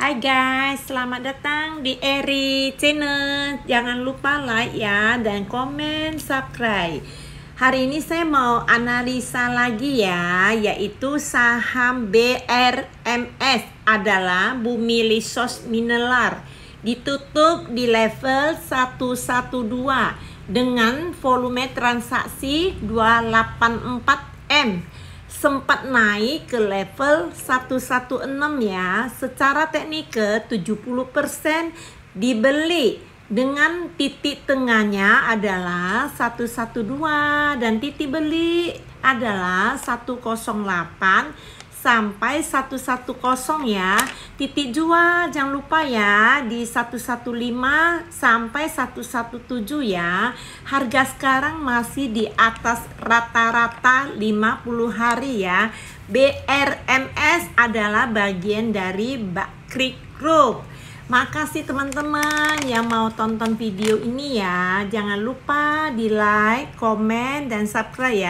Hai guys, selamat datang di Eri Channel. Jangan lupa like ya dan komen subscribe. Hari ini saya mau analisa lagi ya, yaitu saham BRMS adalah Bumi Lisos Mineral ditutup di level 112 dengan volume transaksi 284M sempat naik ke level 116 ya. Secara teknikal 70% dibeli dengan titik tengahnya adalah 112 dan titik beli adalah 108 sampai 110 ya. Titik jual jangan lupa ya di 115 sampai 117 ya. Harga sekarang masih di atas rata-rata 50 hari ya. BRMS adalah bagian dari Bakrik Group. Makasih teman-teman yang mau tonton video ini ya. Jangan lupa di like, komen, dan subscribe ya.